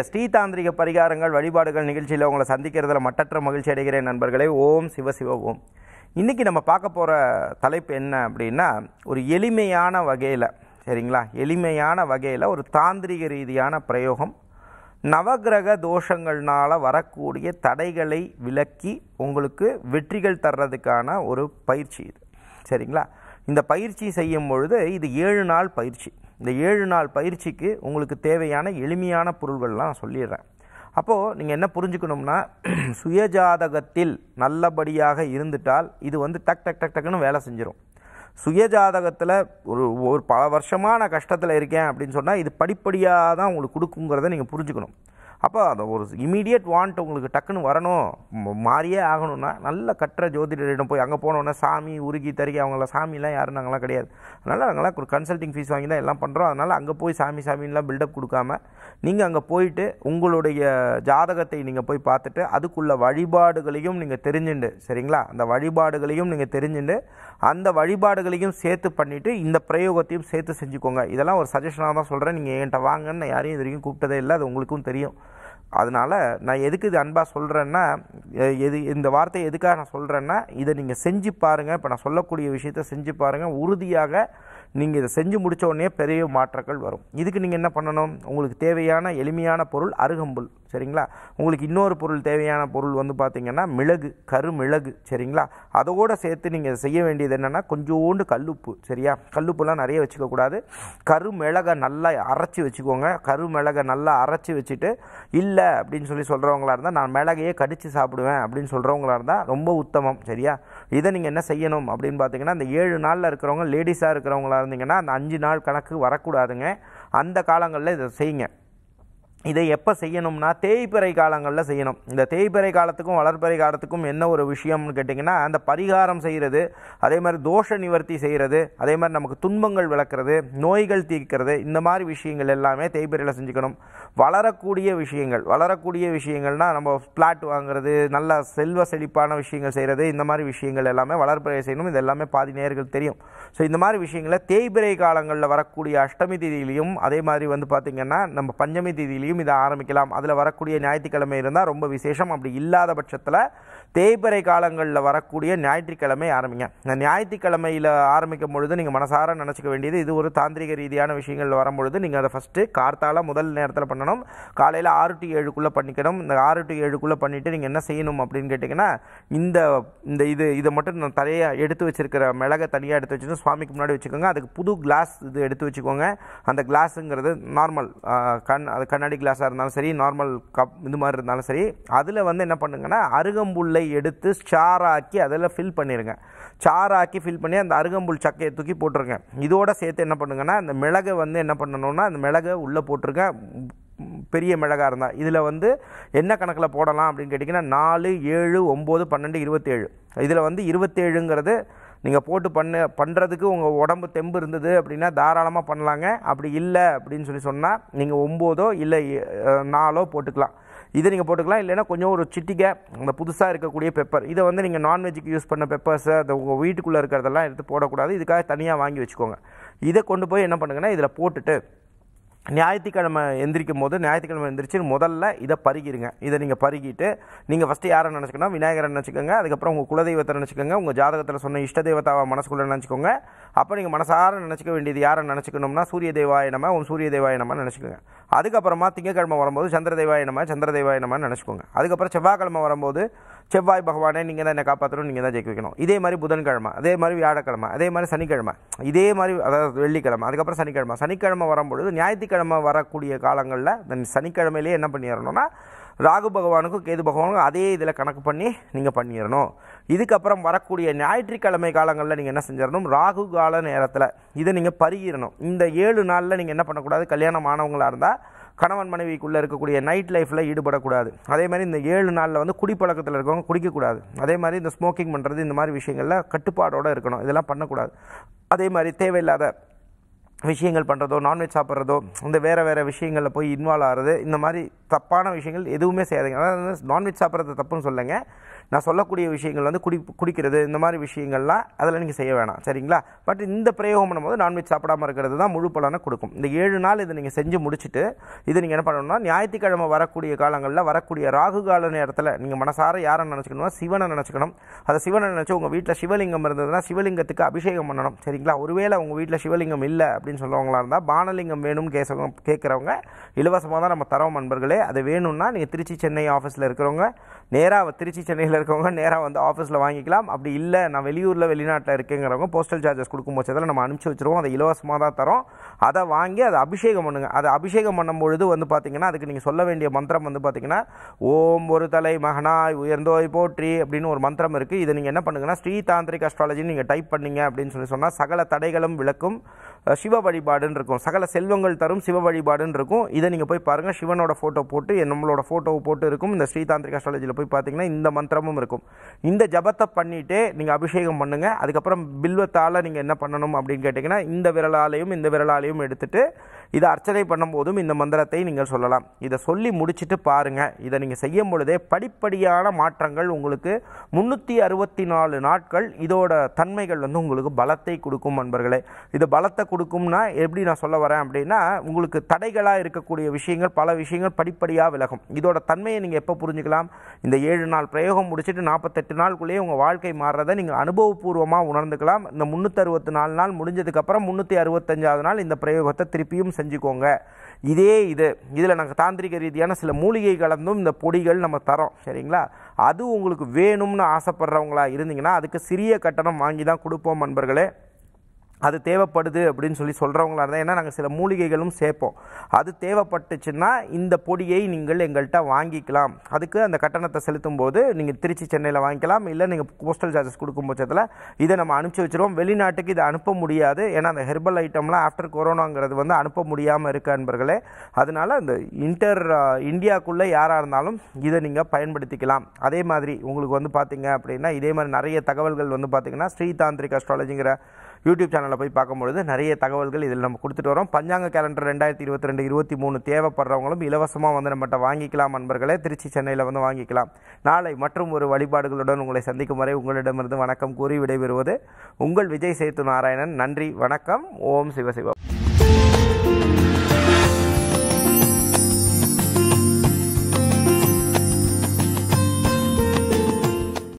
நம்முடைய ஸ்ரீதாந்திரிக பரிகாரங்கள் வழிபாடுகள் நிகழ்ச்சியில் உங்களை சந்திக்கிறதுல மட்டற்ற மகிழ்ச்சி அடைகிறேன் நண்பர்களே ஓம் சிவசிவ ஓம் இன்றைக்கி நம்ம பார்க்க போகிற தலைப்பு என்ன அப்படின்னா ஒரு எளிமையான வகையில் சரிங்களா எளிமையான வகையில் ஒரு தாந்திரிக ரீதியான பிரயோகம் நவகிரக தோஷங்கள்னால் வரக்கூடிய தடைகளை விலக்கி உங்களுக்கு வெற்றிகள் தர்றதுக்கான ஒரு பயிற்சி இது சரிங்களா இந்த பயிற்சி செய்யும் பொழுது இது ஏழு நாள் பயிற்சி இந்த ஏழு நாள் பயிற்சிக்கு உங்களுக்கு தேவையான எளிமையான பொருள்கள்லாம் சொல்லிடுறேன் அப்போது நீங்கள் என்ன புரிஞ்சுக்கணும்னா சுயஜாதகத்தில் நல்லபடியாக இருந்துட்டால் இது வந்து டக் டக் டக் டக்குன்னு வேலை செஞ்சிடும் சுயஜாதகத்தில் ஒரு ஒரு பல வருஷமான கஷ்டத்தில் இருக்கேன் அப்படின்னு சொன்னால் இது படிப்படியாக தான் உங்களுக்கு கொடுக்குங்கிறத நீங்கள் புரிஞ்சுக்கணும் அப்போ அந்த ஒரு இமீடியட் வாண்ட் உங்களுக்கு டக்குன்னு வரணும் மாறியே ஆகணும்னா நல்ல கற்ற ஜோதிடரிடம் போய் அங்கே போனோன்னா சாமி உருகி தருகி அவங்கள சாமிலாம் யாரும் நாங்களாம் கிடையாது அதனால் நாங்களாம் ஒரு கன்சல்டிங் ஃபீஸ் வாங்கி தான் எல்லாம் பண்ணுறோம் அதனால் அங்கே போய் சாமி சாமின்லாம் பில்டப் கொடுக்காம நீங்கள் அங்கே போயிட்டு உங்களுடைய ஜாதகத்தை நீங்கள் போய் பார்த்துட்டு அதுக்குள்ள வழிபாடுகளையும் நீங்கள் தெரிஞ்சுண்டு சரிங்களா அந்த வழிபாடுகளையும் நீங்கள் தெரிஞ்சுண்டு அந்த வழிபாடுகளையும் சேர்த்து பண்ணிவிட்டு இந்த பிரயோகத்தையும் சேர்த்து செஞ்சுக்கோங்க இதெல்லாம் ஒரு சஜஷனாக தான் சொல்கிறேன் நீங்கள் என்கிட்ட வாங்கன்னு யாரையும் இது வரைக்கும் கூப்பிட்டதே இல்லை அது உங்களுக்கும் தெரியும் அதனால் நான் எதுக்கு இது அன்பாக சொல்கிறேன்னா எது இந்த வார்த்தையை எதுக்காக நான் சொல்கிறேன்னா இதை நீங்கள் செஞ்சு பாருங்கள் இப்போ நான் சொல்லக்கூடிய விஷயத்த செஞ்சு பாருங்கள் உறுதியாக நீங்கள் இதை செஞ்சு முடித்த உடனே பெரிய மாற்றங்கள் வரும் இதுக்கு நீங்கள் என்ன பண்ணணும் உங்களுக்கு தேவையான எளிமையான பொருள் அருகம்புல் சரிங்களா உங்களுக்கு இன்னொரு பொருள் தேவையான பொருள் வந்து பார்த்திங்கன்னா மிளகு கருமிளகு சரிங்களா அதோடு சேர்த்து நீங்கள் செய்ய வேண்டியது என்னென்னா கொஞ்சோண்டு கல்லுப்பு சரியா கல்லுப்புலாம் நிறைய வச்சுக்கக்கூடாது கருமிளகை நல்லா அரைச்சி வச்சுக்கோங்க கருமிளகை நல்லா அரைச்சி வச்சுட்டு இல்லை அப்படின்னு சொல்லி சொல்கிறவங்களா இருந்தால் நான் மிளகையே கடித்து சாப்பிடுவேன் அப்படின்னு சொல்கிறவங்களா இருந்தால் ரொம்ப உத்தமம் சரியா இதை நீங்கள் என்ன செய்யணும் அப்படின்னு பார்த்தீங்கன்னா அந்த ஏழு நாளில் இருக்கிறவங்க லேடிஸாக இருக்கிறவங்களா இருந்தீங்கன்னா அந்த அஞ்சு நாள் கணக்கு வரக்கூடாதுங்க அந்த காலங்களில் இதை செய்யுங்க இதை எப்போ செய்யணும்னா தேய்பிறை காலங்களில் செய்யணும் இந்த தேய்பிறை காலத்துக்கும் வளர்ப்பறை காலத்துக்கும் என்ன ஒரு விஷயம்னு கேட்டிங்கன்னா அந்த பரிகாரம் செய்கிறது அதே மாதிரி தோஷ நிவர்த்தி செய்கிறது அதே மாதிரி நமக்கு துன்பங்கள் விளக்குறது நோய்கள் தீர்க்கிறது இந்த மாதிரி விஷயங்கள் எல்லாமே தேய்பிறையில் செஞ்சுக்கணும் வளரக்கூடிய விஷயங்கள் வளரக்கூடிய விஷயங்கள்னால் நம்ம ஃப்ளாட் வாங்குறது நல்ல செல்வ செழிப்பான விஷயங்கள் செய்கிறது இந்த மாதிரி விஷயங்கள் எல்லாமே வளர்பிறை செய்யணும் இது எல்லாமே பாதி நேர்கள் தெரியும் ஸோ இந்த மாதிரி விஷயங்களை தேய்பிறை காலங்களில் வரக்கூடிய அஷ்டமி திதியிலையும் அதே மாதிரி வந்து பார்த்திங்கன்னா நம்ம பஞ்சமி திதியிலையும் கிழமையும் இதை ஆரம்பிக்கலாம் அதில் வரக்கூடிய ஞாயிற்றுக்கிழமை இருந்தால் ரொம்ப விசேஷம் அப்படி இல்லாத பட்சத்தில் தேய்பிறை காலங்களில் வரக்கூடிய ஞாயிற்றுக்கிழமை ஆரம்பிங்க இந்த ஞாயிற்றுக்கிழமையில் ஆரம்பிக்கும் பொழுது நீங்கள் மனசார நினச்சிக்க வேண்டியது இது ஒரு தாந்திரிக ரீதியான விஷயங்கள் வரும்பொழுது நீங்கள் அதை ஃபஸ்ட்டு கார்த்தால முதல் நேரத்தில் பண்ணணும் காலையில் ஆறு டு ஏழுக்குள்ளே பண்ணிக்கணும் இந்த ஆறு டு ஏழுக்குள்ளே பண்ணிவிட்டு நீங்கள் என்ன செய்யணும் அப்படின்னு கேட்டிங்கன்னா இந்த இந்த இது இதை மட்டும் நான் தலையாக எடுத்து வச்சுருக்கிற மிளகை தனியாக எடுத்து வச்சுட்டு சுவாமிக்கு முன்னாடி வச்சுக்கோங்க அதுக்கு புது கிளாஸ் இது எடுத்து வச்சுக்கோங்க அந்த கிளாஸுங்கிறது நார்மல் கண் அது கண்ணாடி கிளாஸாக இருந்தாலும் சரி நார்மல் கப் இது மாதிரி இருந்தாலும் சரி அதில் வந்து என்ன பண்ணுங்கன்னா அருகம்புல்லை எடுத்து சாராக்கி அதில் ஃபில் பண்ணிடுங்க சாராக்கி ஃபில் பண்ணி அந்த அருகம்புல் சக்கையை தூக்கி போட்டுருங்க இதோட சேர்த்து என்ன பண்ணுங்கன்னா அந்த மிளகை வந்து என்ன பண்ணணும்னா அந்த மிளகை உள்ளே போட்டிருங்க பெரிய மிளகாக இருந்தால் இதில் வந்து என்ன கணக்கில் போடலாம் அப்படின்னு கேட்டிங்கன்னா நாலு ஏழு ஒம்பது பன்னெண்டு இருபத்தேழு இதில் வந்து இருபத்தேழுங்கிறது நீங்கள் போட்டு பண்ணு பண்ணுறதுக்கு உங்கள் உடம்பு தெம்பு இருந்தது அப்படின்னா தாராளமாக பண்ணலாங்க அப்படி இல்லை அப்படின்னு சொல்லி சொன்னால் நீங்கள் ஒம்போதோ இல்லை நாலோ போட்டுக்கலாம் இதை நீங்கள் போட்டுக்கலாம் இல்லைன்னா கொஞ்சம் ஒரு சிட்டிக்கை அந்த புதுசாக இருக்கக்கூடிய பெப்பர் இதை வந்து நீங்கள் நான்வெஜ்ஜுக்கு யூஸ் பண்ண பெப்பர்ஸை அந்த உங்கள் வீட்டுக்குள்ளே இருக்கிறதெல்லாம் எடுத்து போடக்கூடாது இதுக்காக தனியாக வாங்கி வச்சுக்கோங்க இதை கொண்டு போய் என்ன பண்ணுங்கன்னா இதில் போட்டுட்டு ஞாயிற்றுக்கிழமை எந்திரிக்கும் போது ஞாயிற்றுக்கிழமை எந்திரிச்சு முதல்ல இதை பருகிடுங்க இதை நீங்கள் பருகிட்டு நீங்கள் ஃபஸ்ட்டு யாரை நினச்சிக்கணும் விநாயகரை நினச்சிக்கோங்க அதுக்கப்புறம் உங்கள் குலதெய்வத்தை நினச்சிக்கோங்க உங்கள் ஜாதகத்தில் சொன்ன இஷ்ட தெய்வத்தாவை மனசுக்குள்ளே நினச்சிக்கோங்க அப்போ நீங்கள் மனசார நினச்சிக்க வேண்டியது யாரை நினச்சிக்கணும்னா சூரிய தேவாயனமாக உன் சூரிய தேவாயனமாக நினச்சிக்கோங்க அதுக்கப்புறமா திங்கக்கிழமை வரும்போது சந்திர தேவாயனமாக சந்திர தேவாயனமாக நினச்சிக்கோங்க அதுக்கப்புறம் செவ்வாய்க்கிழமை வரும்போது செவ்வாய் பகவானே நீங்கள் தான் என்ன காப்பாற்றணும் நீங்கள் தான் ஜெயிக்க வைக்கணும் இதே மாதிரி புதன்கிழமை அதே மாதிரி வியாழக்கிழமை அதே மாதிரி சனிக்கிழமை இதே மாதிரி அதாவது வெள்ளிக்கிழமை அதுக்கப்புறம் சனிக்கிழமை சனிக்கிழமை வரும்பொழுது ஞாயிற்றுக்கிழமை வரக்கூடிய காலங்களில் இந்த சனிக்கிழமையிலே என்ன பண்ணிடணும்னா ராகு பகவானுக்கும் கேது பகவானுக்கும் அதே இதில் கணக்கு பண்ணி நீங்கள் பண்ணிடணும் இதுக்கப்புறம் வரக்கூடிய ஞாயிற்றுக்கிழமை காலங்களில் நீங்கள் என்ன செஞ்சிடணும் ராகு கால நேரத்தில் இதை நீங்கள் பருகிடணும் இந்த ஏழு நாளில் நீங்கள் என்ன பண்ணக்கூடாது கல்யாணம் ஆனவங்களாக இருந்தால் கணவன் மனைவிக்குள்ளே இருக்கக்கூடிய நைட் லைஃப்பில் ஈடுபடக்கூடாது அதே மாதிரி இந்த ஏழு நாளில் வந்து குடிப்பழக்கத்தில் இருக்கவங்க குடிக்கக்கூடாது அதே மாதிரி இந்த ஸ்மோக்கிங் பண்ணுறது இந்த மாதிரி விஷயங்கள்லாம் கட்டுப்பாடோடு இருக்கணும் இதெல்லாம் பண்ணக்கூடாது அதே மாதிரி தேவையில்லாத விஷயங்கள் பண்ணுறதோ நான்வெஜ் சாப்பிட்றதோ இந்த வேறு வேறு விஷயங்களில் போய் இன்வால்வ் ஆகிறது இந்த மாதிரி தப்பான விஷயங்கள் எதுவுமே செய்யாதுங்க அதாவது நான்வெஜ் சாப்பிட்றது தப்புன்னு சொல்லுங்க நான் சொல்லக்கூடிய விஷயங்கள் வந்து குடி குடிக்கிறது இந்த மாதிரி விஷயங்கள்லாம் அதில் நீங்கள் செய்ய வேணாம் சரிங்களா பட் இந்த பிரயோகம் பண்ணும்போது நான்வெஜ் சாப்பிடாமல் இருக்கிறது தான் முழு பலனை கொடுக்கும் இந்த ஏழு நாள் இதை நீங்கள் செஞ்சு முடிச்சுட்டு இதை நீங்கள் என்ன பண்ணணும்னா ஞாயிற்றுக்கிழமை வரக்கூடிய காலங்களில் வரக்கூடிய ராகு கால நேரத்தில் நீங்கள் மனசார யாரை நினச்சிக்கணுமா சிவனை நினச்சிக்கணும் அதை சிவனை நினச்சி உங்கள் வீட்டில் சிவலிங்கம் இருந்ததுன்னா சிவலிங்கத்துக்கு அபிஷேகம் பண்ணணும் சரிங்களா ஒருவேளை உங்கள் வீட்டில் சிவலிங்கம் இல்லை அப்படி அப்படின்னு சொல்லுவவங்களாக இருந்தால் பானலிங்கம் வேணும்னு கேசவங்க கேட்குறவங்க இலவசமாக தான் நம்ம தரோம் நண்பர்களே அது வேணும்னா நீங்கள் திருச்சி சென்னை ஆஃபீஸில் இருக்கிறவங்க நேராக திருச்சி சென்னையில் இருக்கிறவங்க நேராக வந்து ஆஃபீஸில் வாங்கிக்கலாம் அப்படி இல்லை நான் வெளியூரில் வெளிநாட்டில் இருக்கேங்கிறவங்க போஸ்டல் சார்ஜஸ் கொடுக்கும் பட்சத்தில் நம்ம அனுப்பிச்சி வச்சுருவோம் அதை இலவசமாக தான் தரோம் அதை வாங்கி அதை அபிஷேகம் பண்ணுங்கள் அதை அபிஷேகம் பண்ணும்பொழுது வந்து பார்த்திங்கன்னா அதுக்கு நீங்கள் சொல்ல வேண்டிய மந்திரம் வந்து பார்த்திங்கன்னா ஓம் ஒரு தலை மகனாய் உயர்ந்தோய் போற்றி அப்படின்னு ஒரு மந்திரம் இருக்குது இதை நீங்கள் என்ன பண்ணுங்கன்னா ஸ்ரீ தாந்திரிக் அஸ்ட்ராலஜின்னு நீங்கள் டைப் பண்ணீங்க அப்படின்னு சொல்லி சொன்னால் சகல தடைகளும் விளக்கும் சிவ வழிபாடுன்னு இருக்கும் சகல செல்வங்கள் தரும் சிவ வழிபாடுன்னு இருக்கும் இதை நீங்கள் போய் பாருங்கள் சிவனோட ஃபோட்டோ போட்டு நம்மளோட ஃபோட்டோவை போட்டு இருக்கும் இந்த ஸ்ரீதாந்திரிக் அஸ்ட்ராலஜியில் போய் பார்த்தீங்கன்னா இந்த மந்திரமும் இருக்கும் இந்த ஜபத்தை பண்ணிவிட்டு நீங்கள் அபிஷேகம் பண்ணுங்கள் அதுக்கப்புறம் பில்வத்தால் நீங்கள் என்ன பண்ணணும் அப்படின்னு கேட்டிங்கன்னா இந்த விரலாலையும் இந்த விரலாலையும் எடுத்துகிட்டு இதை அர்ச்சனை பண்ணும்போதும் இந்த மந்திரத்தை நீங்கள் சொல்லலாம் இதை சொல்லி முடிச்சுட்டு பாருங்கள் இதை நீங்கள் செய்யும் பொழுதே படிப்படியான மாற்றங்கள் உங்களுக்கு முந்நூற்றி அறுபத்தி நாலு நாட்கள் இதோட தன்மைகள் வந்து உங்களுக்கு பலத்தை கொடுக்கும் நண்பர்களே இது பலத்தை கொடுக்கும்னா எப்படி நான் சொல்ல வரேன் அப்படின்னா உங்களுக்கு தடைகளாக இருக்கக்கூடிய விஷயங்கள் பல விஷயங்கள் படிப்படியாக விலகும் இதோட தன்மையை நீங்கள் எப்போ புரிஞ்சுக்கலாம் இந்த ஏழு நாள் பிரயோகம் முடிச்சுட்டு நாற்பத்தெட்டு நாளுக்குள்ளேயே உங்கள் வாழ்க்கை மாறுறதை நீங்கள் அனுபவபூர்வமாக உணர்ந்துக்கலாம் இந்த முந்நூற்றி அறுபத்தி நாலு நாள் முடிஞ்சதுக்கப்புறம் முந்நூற்றி அறுபத்தஞ்சாவது நாள் இந்த பிரயோகத்தை திருப்பியும் செஞ்சுக்கோங்க இதே இது இதில் நாங்கள் தாந்திரிக ரீதியான சில மூலிகை கலந்தும் இந்த பொடிகள் நம்ம தரோம் சரிங்களா அது உங்களுக்கு வேணும்னு ஆசைப்படுறவங்களா இருந்தீங்கன்னா அதுக்கு சிறிய கட்டணம் வாங்கி தான் கொடுப்போம் நண்பர்களே அது தேவைப்படுது அப்படின்னு சொல்லி சொல்கிறவங்களா இருந்தால் ஏன்னா நாங்கள் சில மூலிகைகளும் சேர்ப்போம் அது தேவைப்பட்டுச்சுன்னா இந்த பொடியை நீங்கள் எங்கள்கிட்ட வாங்கிக்கலாம் அதுக்கு அந்த கட்டணத்தை செலுத்தும் போது நீங்கள் திருச்சி சென்னையில் வாங்கிக்கலாம் இல்லை நீங்கள் போஸ்டல் சார்ஜஸ் கொடுக்கும் பட்சத்தில் இதை நம்ம அனுப்பிச்சி வச்சுருவோம் வெளிநாட்டுக்கு இதை அனுப்ப முடியாது ஏன்னா அந்த ஹெர்பல் ஐட்டம்லாம் ஆஃப்டர் கொரோனாங்கிறது வந்து அனுப்ப முடியாமல் இருக்க அன்பர்களே அதனால் இந்த இன்டர் இந்தியாவுக்குள்ளே யாராக இருந்தாலும் இதை நீங்கள் பயன்படுத்திக்கலாம் அதே மாதிரி உங்களுக்கு வந்து பார்த்தீங்க அப்படின்னா இதே மாதிரி நிறைய தகவல்கள் வந்து பார்த்திங்கன்னா ஸ்ரீதாந்திரிக் அஸ்ட்ராலஜிங்கிற யூடியூப் சேனலில் போய் பார்க்கும்பொழுது நிறைய தகவல்கள் இதில் நம்ம கொடுத்துட்டு வரோம் பஞ்சாங்க கேலண்டர் ரெண்டாயிரத்தி இருபத்தி ரெண்டு இருபத்தி மூணு தேவைப்படுறவங்களும் இலவசமாக வந்து நம்மகிட்ட வாங்கிக்கலாம் அன்பர்களே திருச்சி சென்னையில் வந்து வாங்கிக்கலாம் நாளை மற்றும் ஒரு வழிபாடுகளுடன் உங்களை சந்திக்கும் வரை உங்களிடமிருந்து வணக்கம் கூறி விடைபெறுவது உங்கள் விஜய் சேத்து நாராயணன் நன்றி வணக்கம் ஓம் சிவசிவம்